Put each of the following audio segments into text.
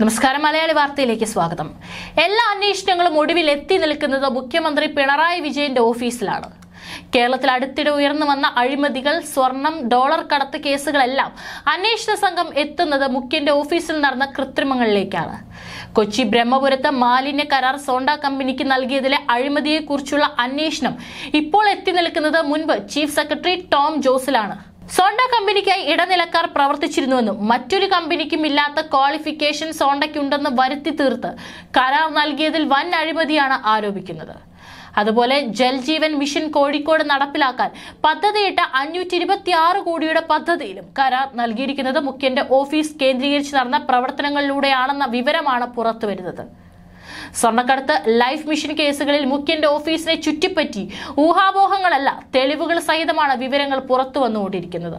നമസ്കാരം മലയാളി വാർത്തയിലേക്ക് സ്വാഗതം എല്ലാ അന്വേഷണങ്ങളും ഒടുവിൽ എത്തി നിൽക്കുന്നത് മുഖ്യമന്ത്രി പിണറായി വിജയന്റെ ഓഫീസിലാണ് കേരളത്തിൽ അടുത്തിടെ ഉയർന്നു വന്ന അഴിമതികൾ സ്വർണം ഡോളർ കടത്ത് കേസുകളെല്ലാം അന്വേഷണ സംഘം എത്തുന്നത് മുഖ്യന്റെ ഓഫീസിൽ നടന്ന കൃത്രിമങ്ങളിലേക്കാണ് കൊച്ചി ബ്രഹ്മപുരത്ത് മാലിന്യ കരാർ സോണ്ട കമ്പനിക്ക് നൽകിയതിലെ അഴിമതിയെക്കുറിച്ചുള്ള അന്വേഷണം ഇപ്പോൾ എത്തി നിൽക്കുന്നത് മുൻപ് ചീഫ് സെക്രട്ടറി ടോം ജോസിലാണ് സോണ്ട കമ്പനിക്കായി ഇടനിലക്കാർ പ്രവർത്തിച്ചിരുന്നുവെന്നും മറ്റൊരു കമ്പനിക്കും ഇല്ലാത്ത ക്വാളിഫിക്കേഷൻ സോണ്ടയ്ക്കുണ്ടെന്ന് വരുത്തി തീർത്ത് കരാർ നൽകിയതിൽ വൻ അഴിമതിയാണ് ആരോപിക്കുന്നത് അതുപോലെ ജൽജീവൻ മിഷൻ കോഴിക്കോട് നടപ്പിലാക്കാൻ പദ്ധതിയിട്ട അഞ്ഞൂറ്റി ഇരുപത്തി ആറ് കോടിയുടെ പദ്ധതിയിലും കരാർ നൽകിയിരിക്കുന്നത് മുഖ്യന്റെ ഓഫീസ് കേന്ദ്രീകരിച്ച് നടന്ന പ്രവർത്തനങ്ങളിലൂടെയാണെന്ന വിവരമാണ് പുറത്തുവരുന്നത് സ്വർണ്ണക്കടത്ത് ലൈഫ് മിഷൻ കേസുകളിൽ മുഖ്യന്റെ ഓഫീസിനെ ചുറ്റിപ്പറ്റി ഊഹാപോഹങ്ങളല്ല തെളിവുകൾ സഹിതമാണ് വിവരങ്ങൾ പുറത്തു വന്നുകൊണ്ടിരിക്കുന്നത്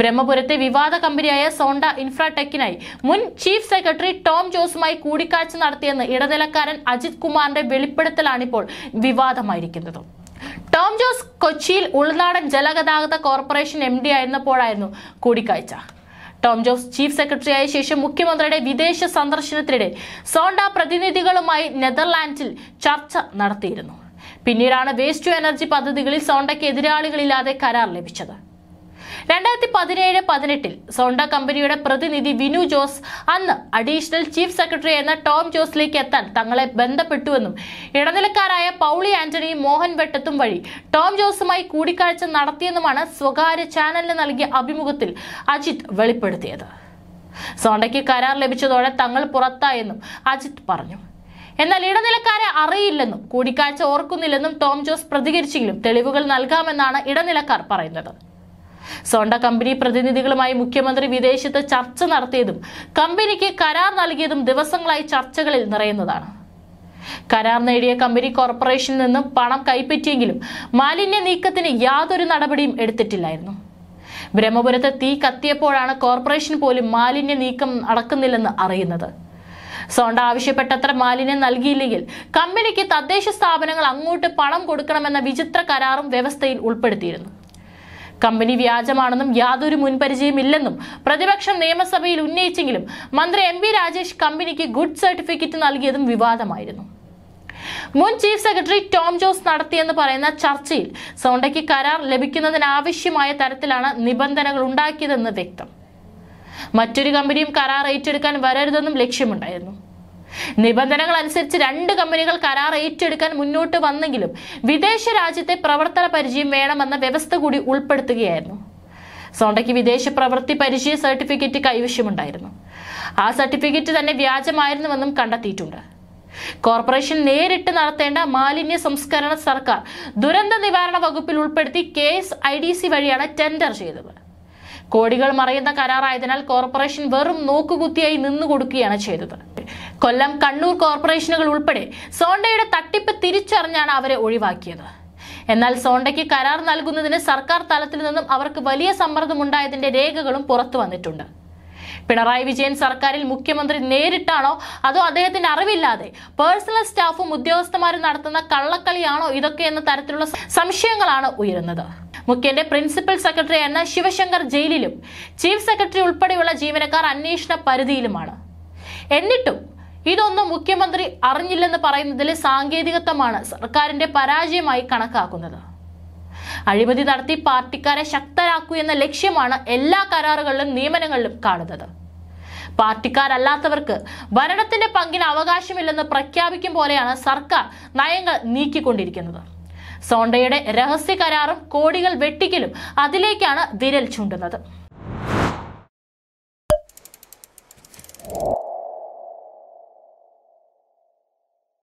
ബ്രഹ്മപുരത്തെ വിവാദ കമ്പനിയായ സോണ്ട ഇൻഫ്രാടെക്കിനായി മുൻ ചീഫ് സെക്രട്ടറി ടോം ജോസുമായി കൂടിക്കാഴ്ച നടത്തിയെന്ന് ഇടനിലക്കാരൻ അജിത് കുമാറിന്റെ വെളിപ്പെടുത്തലാണിപ്പോൾ വിവാദമായിരിക്കുന്നത് ടോം ജോസ് കൊച്ചിയിൽ ഉൾനാടൻ ജലഗതാഗത കോർപ്പറേഷൻ എം ഡി ആയിരുന്നപ്പോഴായിരുന്നു കൂടിക്കാഴ്ച ടോം ജോസ് ചീഫ് സെക്രട്ടറിയായ ശേഷം മുഖ്യമന്ത്രിയുടെ വിദേശ സന്ദർശനത്തിനിടെ സോണ്ട പ്രതിനിധികളുമായി നെതർലാൻഡ്സിൽ ചർച്ച നടത്തിയിരുന്നു പിന്നീടാണ് വേസ്റ്റ് ടു എനർജി പദ്ധതികളിൽ സോണ്ടയ്ക്ക് എതിരാളികളില്ലാതെ കരാർ ലഭിച്ചത് രണ്ടായിരത്തി പതിനേഴ് പതിനെട്ടിൽ സോണ്ട കമ്പനിയുടെ പ്രതിനിധി വിനു ജോസ് അന്ന് അഡീഷണൽ ചീഫ് സെക്രട്ടറി എന്ന ടോം ജോസിലേക്ക് എത്താൻ തങ്ങളെ ബന്ധപ്പെട്ടുവെന്നും ഇടനിലക്കാരായ പൗളി ആന്റണിയും മോഹൻ വെട്ടത്തും വഴി ടോം ജോസുമായി കൂടിക്കാഴ്ച നടത്തിയെന്നുമാണ് സ്വകാര്യ ചാനലിന് നൽകിയ അഭിമുഖത്തിൽ അജിത് വെളിപ്പെടുത്തിയത് സോണ്ടയ്ക്ക് കരാർ ലഭിച്ചതോടെ തങ്ങൾ പുറത്തായെന്നും അജിത് പറഞ്ഞു എന്നാൽ ഇടനിലക്കാരെ അറിയില്ലെന്നും കൂടിക്കാഴ്ച ഓർക്കുന്നില്ലെന്നും ടോം ജോസ് പ്രതികരിച്ചെങ്കിലും തെളിവുകൾ നൽകാമെന്നാണ് ഇടനിലക്കാർ പറയുന്നത് സോണ്ട കമ്പനി പ്രതിനിധികളുമായി മുഖ്യമന്ത്രി വിദേശത്ത് ചർച്ച നടത്തിയതും കമ്പനിക്ക് കരാർ നൽകിയതും ദിവസങ്ങളായി ചർച്ചകളിൽ നിറയുന്നതാണ് കരാർ നേടിയ കമ്പനി കോർപ്പറേഷനിൽ നിന്നും പണം കൈപ്പറ്റിയെങ്കിലും മാലിന്യ നീക്കത്തിന് യാതൊരു നടപടിയും എടുത്തിട്ടില്ലായിരുന്നു ബ്രഹ്മപുരത്ത് തീ കത്തിയപ്പോഴാണ് കോർപ്പറേഷൻ പോലും മാലിന്യ നീക്കം നടക്കുന്നില്ലെന്ന് അറിയുന്നത് സോണ്ട ആവശ്യപ്പെട്ടത്ര മാലിന്യം നൽകിയില്ലെങ്കിൽ കമ്പനിക്ക് തദ്ദേശ സ്ഥാപനങ്ങൾ അങ്ങോട്ട് പണം കൊടുക്കണമെന്ന വിചിത്ര കരാറും വ്യവസ്ഥയിൽ ഉൾപ്പെടുത്തിയിരുന്നു കമ്പനി വ്യാജമാണെന്നും യാതൊരു ഇല്ലെന്നും പ്രതിപക്ഷം നിയമസഭയിൽ ഉന്നയിച്ചെങ്കിലും മന്ത്രി എം രാജേഷ് കമ്പനിക്ക് ഗുഡ് സർട്ടിഫിക്കറ്റ് നൽകിയതും വിവാദമായിരുന്നു മുൻ ചീഫ് സെക്രട്ടറി ടോം ജോസ് നടത്തിയെന്ന് പറയുന്ന ചർച്ചയിൽ സോണ്ടയ്ക്ക് കരാർ ലഭിക്കുന്നതിനാവശ്യമായ തരത്തിലാണ് നിബന്ധനകൾ ഉണ്ടാക്കിയതെന്ന് വ്യക്തം മറ്റൊരു കമ്പനിയും കരാർ ഏറ്റെടുക്കാൻ വരരുതെന്നും ലക്ഷ്യമുണ്ടായിരുന്നു നിബന്ധനകൾ അനുസരിച്ച് രണ്ട് കമ്പനികൾ കരാർ ഏറ്റെടുക്കാൻ മുന്നോട്ട് വന്നെങ്കിലും വിദേശ രാജ്യത്തെ പ്രവർത്തന പരിചയം വേണമെന്ന വ്യവസ്ഥ കൂടി ഉൾപ്പെടുത്തുകയായിരുന്നു സോണ്ടയ്ക്ക് വിദേശ പ്രവൃത്തി പരിചയ സർട്ടിഫിക്കറ്റ് കൈവശമുണ്ടായിരുന്നു ആ സർട്ടിഫിക്കറ്റ് തന്നെ വ്യാജമായിരുന്നുവെന്നും കണ്ടെത്തിയിട്ടുണ്ട് കോർപ്പറേഷൻ നേരിട്ട് നടത്തേണ്ട മാലിന്യ സംസ്കരണ സർക്കാർ ദുരന്ത നിവാരണ വകുപ്പിൽ ഉൾപ്പെടുത്തി K S I D C വഴിയാണ് ടെൻഡർ ചെയ്തത് കോടികൾ മറയുന്ന കരാറായതിനാൽ കോർപ്പറേഷൻ വെറും നോക്കുകുത്തിയായി നിന്നു കൊടുക്കുകയാണ് ചെയ്തത് കൊല്ലം കണ്ണൂർ കോർപ്പറേഷനുകൾ ഉൾപ്പെടെ സോണ്ടയുടെ തട്ടിപ്പ് തിരിച്ചറിഞ്ഞാണ് അവരെ ഒഴിവാക്കിയത് എന്നാൽ സോണ്ടയ്ക്ക് കരാർ നൽകുന്നതിന് സർക്കാർ തലത്തിൽ നിന്നും അവർക്ക് വലിയ സമ്മർദ്ദമുണ്ടായതിന്റെ രേഖകളും പുറത്തു വന്നിട്ടുണ്ട് പിണറായി വിജയൻ സർക്കാരിൽ മുഖ്യമന്ത്രി നേരിട്ടാണോ അതോ അദ്ദേഹത്തിന്റെ അറിവില്ലാതെ പേഴ്സണൽ സ്റ്റാഫും ഉദ്യോഗസ്ഥന്മാരും നടത്തുന്ന കള്ളക്കളിയാണോ ഇതൊക്കെ എന്ന തരത്തിലുള്ള സംശയങ്ങളാണ് ഉയരുന്നത് മുഖ്യന്റെ പ്രിൻസിപ്പൽ സെക്രട്ടറി എന്ന ശിവശങ്കർ ജയിലിലും ചീഫ് സെക്രട്ടറി ഉൾപ്പെടെയുള്ള ജീവനക്കാർ അന്വേഷണ പരിധിയിലുമാണ് എന്നിട്ടും ഇതൊന്നും മുഖ്യമന്ത്രി അറിഞ്ഞില്ലെന്ന് പറയുന്നതിലെ സാങ്കേതികത്വമാണ് സർക്കാരിന്റെ പരാജയമായി കണക്കാക്കുന്നത് അഴിമതി നടത്തി പാർട്ടിക്കാരെ ശക്തരാക്കൂ എന്ന ലക്ഷ്യമാണ് എല്ലാ കരാറുകളിലും നിയമനങ്ങളിലും കാണുന്നത് പാർട്ടിക്കാരല്ലാത്തവർക്ക് ഭരണത്തിന്റെ പങ്കിന് അവകാശമില്ലെന്ന് പ്രഖ്യാപിക്കും പോലെയാണ് സർക്കാർ നയങ്ങൾ നീക്കിക്കൊണ്ടിരിക്കുന്നത് സോണ്ടയുടെ രഹസ്യ കരാറും കോടികൾ വെട്ടിക്കലും അതിലേക്കാണ് വിരൽ ചൂണ്ടുന്നത്